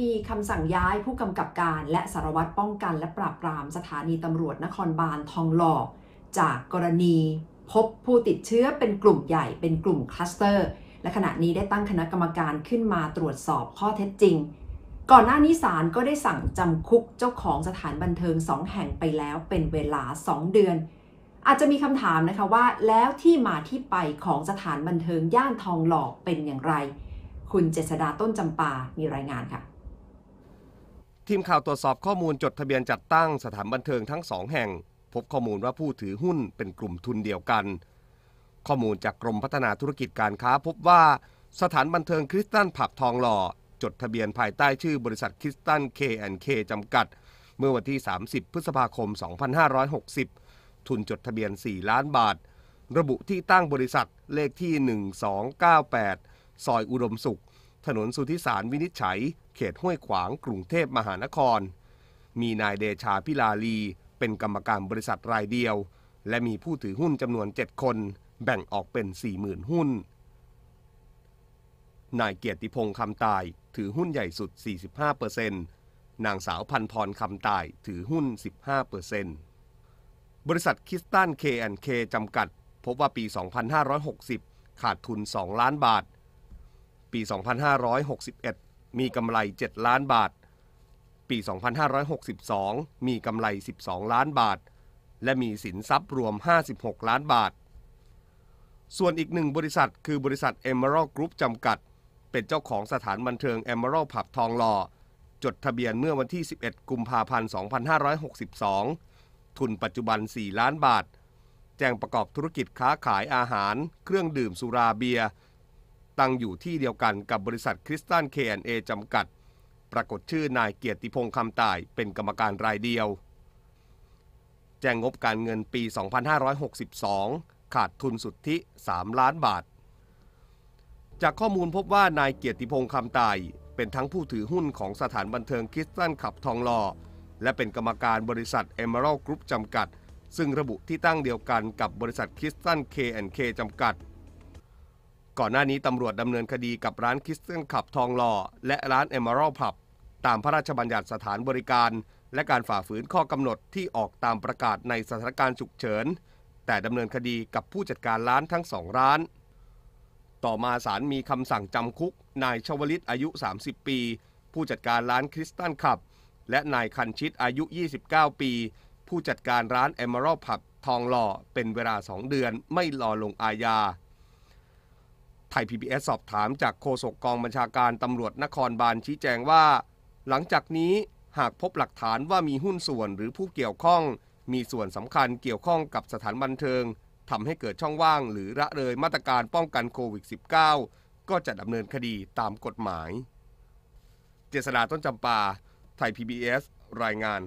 มีคำสั่งย้ายผู้กำกับการและสารวัตรป้องกัน และปราบปรามสถานีตำรวจนครบาลทองหล่อจากกรณีพบผู้ติดเชื้อเป็นกลุ่มใหญ่เป็นกลุ่มคลัสเตอร์ และขณะนี้ได้ตั้งคณะกรรมการขึ้นมาตรวจสอบข้อเท็จจริง ก่อนหน้านี้ศาลก็ได้สั่งจำคุกเจ้าของสถานบันเทิงสองแห่งไปแล้วเป็นเวลา 2 เดือน อาจจะมีคำถามนะคะว่า แล้วที่มาที่ไปของสถานบันเทิงย่านทองหล่อเป็นอย่างไร คุณเจษดาต้นจำปามีรายงานค่ะทีมข่าวตรวจสอบข้อมูลจดทะเบียนจัดตั้งสถานบันเทิงทั้งสองแห่ง พบข้อมูลว่าผู้ถือหุ้นเป็นกลุ่มทุนเดียวกัน ข้อมูลจากกรมพัฒนาธุรกิจการค้าพบว่าสถานบันเทิงคริสตันผับทองหล่อ จดทะเบียนภายใต้ชื่อบริษัทคริสตัน K&K จำกัด เมื่อวันที่ 30 พฤษภาคม 2560 ทุนจดทะเบียน 4 ล้านบาท ระบุที่ตั้งบริษัทเลขที่ 1298ซอยอุดมสุขถนนสุทธิสารวินิจฉัยเขตห้วยขวางกรุงเทพมหานคร มีนายเดชาพิลาลี เป็นกรรมการบริษัทรายเดียว และมีผู้ถือหุ้นจำนวน 7 คน แบ่งออกเป็น 40,000 หุ้น นายเกียรติพงษ์คำตายถือหุ้นใหญ่สุด 45%นางสาวพันพรคำตายถือหุ้น 15%บริษัทคิสตันเคแอนเคจำกัดพบว่าปี 2560 ขาดทุน 2ล้านบาที 2561 มีกำไร 7 ล้านบาท ปี 2562 มีกำไร 12 ล้านบาท และมีสินทรัพย์รวม 56 ล้านบาท ส่วนอีกหนึ่งบริษัท คือบริษัท Emerald Group จำกัด เป็นเจ้าของสถานบันเทิง Emerald Pub ทองหล่อ จดทะเบียนเมื่อวันที่ 11 กุมภาพันธ์ 2562 ทุนปัจจุบัน 4 ล้านบาท แจ้งประกอบธุรกิจค้าขายอาหาร เครื่องดื่มสุราเบียร์ตั้งอยู่ที่เดียวกันกับบริษัทคริสตัน K&A จำกัด ปรากฏชื่อนายเกียรติพงษ์คำตายเป็นกรรมการรายเดียว แจ้งงบการเงินปี 2562 ขาดทุนสุทธิ 3 ล้านบาท จากข้อมูลพบว่านายเกียรติพงษ์คำตาย เป็นทั้งผู้ถือหุ้นของสถานบันเทิงคริสตันขับทองหล่อและเป็นกรรมการบริษัท Emerald Group จำกัด ซึ่งระบุที่ตั้งเดียวกันกับบริษัทคริสตัน K&K จำกัดก่อนหน้านี้ตำรวจดำเนินคดีกับร้านคิสเตียนขับทองหล่อ และร้านเอมอรัลพับ ตามพระราชบัญญัติสถานบริการ และการฝ่าฝืนข้อกำหนดที่ออกตามประกาศในสถานการณ์ฉุกเฉิน แต่ดำเนินคดีกับผู้จัดการร้านทั้งสองร้าน ต่อมาศาลมีคำสั่งจำคุกนายชวลิตอายุ 30 ปี ผู้จัดการร้านคริสตันขับ และนายคันชิตอายุ 29 ปี ผู้จัดการร้านเอมอรัลพับทองหล่อ เป็นเวลา 2 เดือนไม่รอลงอาญาไทย PBS สอบถามจากโฆษกกองบัญชาการตำรวจนครบาลชี้แจงว่า หลังจากนี้หากพบหลักฐานว่ามีหุ้นส่วนหรือผู้เกี่ยวข้องมีส่วนสำคัญเกี่ยวข้องกับสถานบันเทิงทำให้เกิดช่องว่างหรือระเลยมาตรการป้องกันโควิด -19 ก็จะดำเนินคดีตามกฎหมาย เจษฎาต้นจำปา ไทย PBS รายงาน